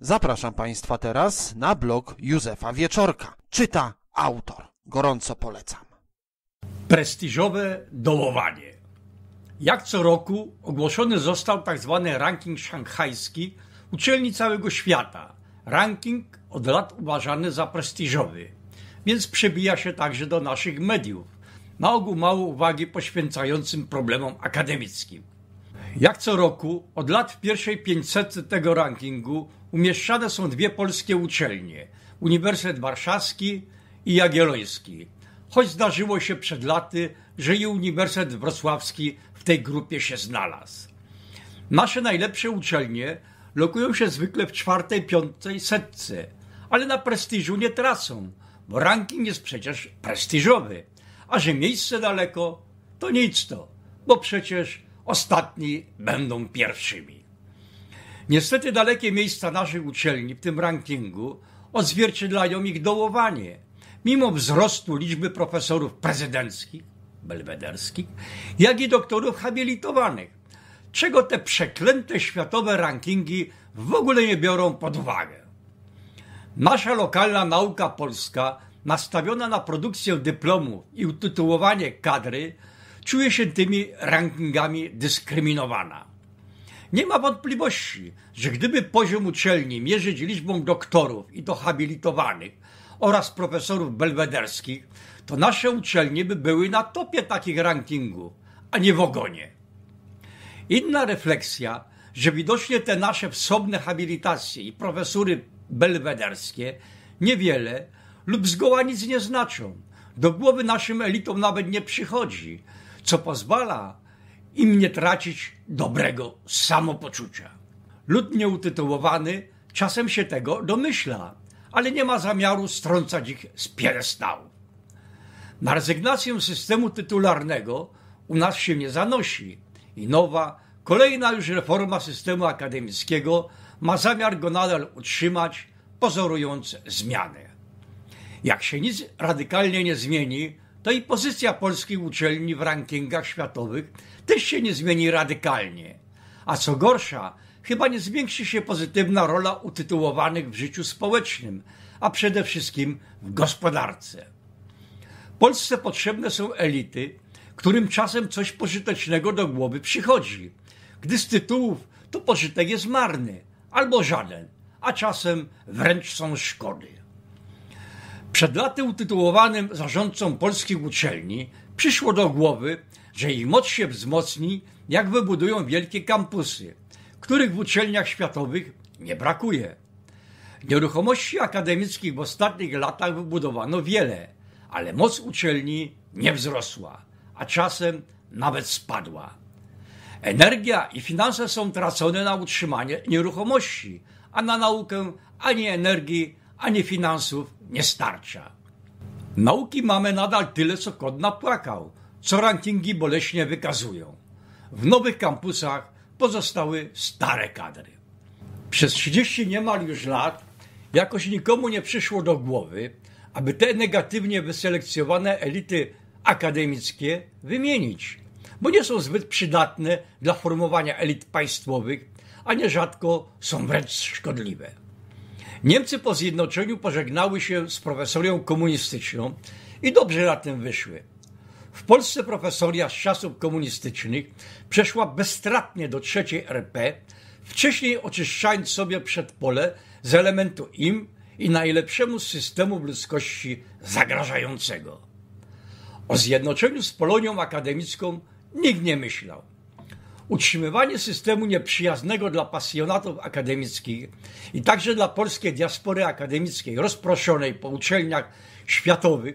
Zapraszam Państwa teraz na blog Józefa Wieczorka. Czyta autor. Gorąco polecam. Prestiżowe dołowanie. Jak co roku ogłoszony został tzw. Tak ranking szanghajski uczelni całego świata. Ranking od lat uważany za prestiżowy, więc przebija się także do naszych mediów. Na ogół mało uwagi poświęcającym problemom akademickim. Jak co roku, od lat w pierwszej 500 tego rankingu umieszczane są dwie polskie uczelnie Uniwersytet Warszawski i Jagielloński. Choć zdarzyło się przed laty, że i Uniwersytet Wrocławski w tej grupie się znalazł. Nasze najlepsze uczelnie lokują się zwykle w czwartej, piątej setce, ale na prestiżu nie tracą, bo ranking jest przecież prestiżowy. A że miejsce daleko, to nic to, bo przecież ostatni będą pierwszymi. Niestety dalekie miejsca naszych uczelni w tym rankingu odzwierciedlają ich dołowanie. Mimo wzrostu liczby profesorów prezydenckich, belwederskich, jak i doktorów habilitowanych, czego te przeklęte światowe rankingi w ogóle nie biorą pod uwagę. Nasza lokalna nauka polska, nastawiona na produkcję dyplomów i utytułowanie kadry, czuje się tymi rankingami dyskryminowana. Nie ma wątpliwości, że gdyby poziom uczelni mierzyć liczbą doktorów i dohabilitowanych oraz profesorów belwederskich, to nasze uczelnie by były na topie takich rankingów, a nie w ogonie. Inna refleksja, że widocznie te nasze wsobne habilitacje i profesury belwederskie niewiele lub zgoła nic nie znaczą. Do głowy naszym elitom nawet nie przychodzi, co pozwala im nie tracić dobrego samopoczucia. Lud nieutytułowany czasem się tego domyśla, ale nie ma zamiaru strącać ich z piedestału. Na rezygnację systemu tytularnego u nas się nie zanosi i nowa, kolejna już reforma systemu akademickiego ma zamiar go nadal utrzymać, pozorując zmiany. Jak się nic radykalnie nie zmieni, to i pozycja polskich uczelni w rankingach światowych też się nie zmieni radykalnie. A co gorsza, chyba nie zwiększy się pozytywna rola utytułowanych w życiu społecznym, a przede wszystkim w gospodarce. Polsce potrzebne są elity, którym czasem coś pożytecznego do głowy przychodzi, gdy z tytułów to pożytek jest marny albo żaden, a czasem wręcz są szkody. Przed laty utytułowanym zarządcom polskich uczelni przyszło do głowy, że ich moc się wzmocni, jak wybudują wielkie kampusy, których w uczelniach światowych nie brakuje. Nieruchomości akademickich w ostatnich latach wybudowano wiele, ale moc uczelni nie wzrosła, a czasem nawet spadła. Energia i finanse są tracone na utrzymanie nieruchomości, a na naukę ani energii, ani finansów nie starcza. Nauki mamy nadal tyle, co kod napłakał, co rankingi boleśnie wykazują. W nowych kampusach pozostały stare kadry. Przez 30 niemal już lat jakoś nikomu nie przyszło do głowy, aby te negatywnie wyselekcjonowane elity akademickie wymienić, bo nie są zbyt przydatne dla formowania elit państwowych, a nierzadko są wręcz szkodliwe. Niemcy po zjednoczeniu pożegnały się z profesorią komunistyczną i dobrze na tym wyszły. W Polsce profesoria z czasów komunistycznych przeszła bezstratnie do III RP, wcześniej oczyszczając sobie przedpole z elementu im i najlepszemu systemu ludzkości zagrażającego. O zjednoczeniu z Polonią akademicką nikt nie myślał utrzymywanie systemu nieprzyjaznego dla pasjonatów akademickich i także dla polskiej diaspory akademickiej rozproszonej po uczelniach światowych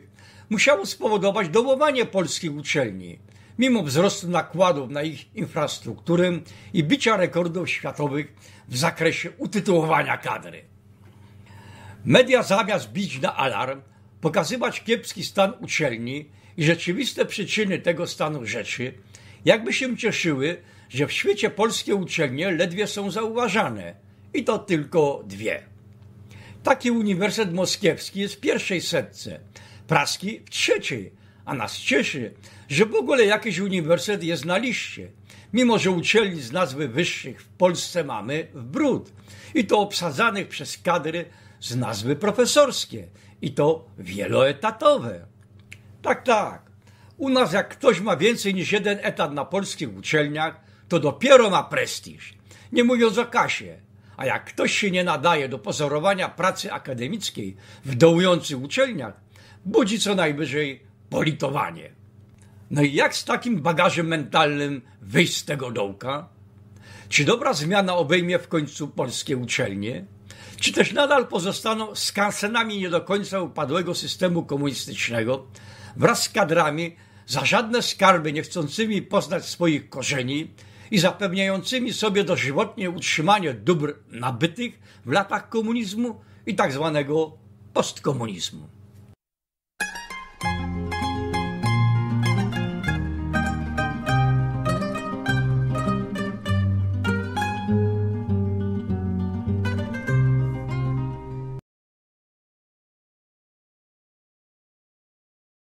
musiało spowodować dołowanie polskich uczelni, mimo wzrostu nakładów na ich infrastrukturę i bicia rekordów światowych w zakresie utytułowania kadry. Media zamiast bić na alarm, pokazywać kiepski stan uczelni i rzeczywiste przyczyny tego stanu rzeczy, jakby się cieszyły, że w świecie polskie uczelnie ledwie są zauważane i to tylko dwie. Taki Uniwersytet Moskiewski jest w pierwszej setce, praski w trzeciej, a nas cieszy, że w ogóle jakiś uniwersytet jest na liście, mimo że uczelni z nazwy wyższych w Polsce mamy w brud i to obsadzanych przez kadry z nazwy profesorskie i to wieloetatowe. Tak, tak. U nas jak ktoś ma więcej niż jeden etat na polskich uczelniach, to dopiero ma prestiż. Nie mówiąc o kasie. A jak ktoś się nie nadaje do pozorowania pracy akademickiej w dołujących uczelniach, budzi co najwyżej politowanie. No i jak z takim bagażem mentalnym wyjść z tego dołka? Czy dobra zmiana obejmie w końcu polskie uczelnie? Czy też nadal pozostaną skansenami nie do końca upadłego systemu komunistycznego wraz z kadrami za żadne skarby niechcącymi poznać swoich korzeni i zapewniającymi sobie dożywotnie utrzymanie dóbr nabytych w latach komunizmu i tzw. Tak postkomunizmu.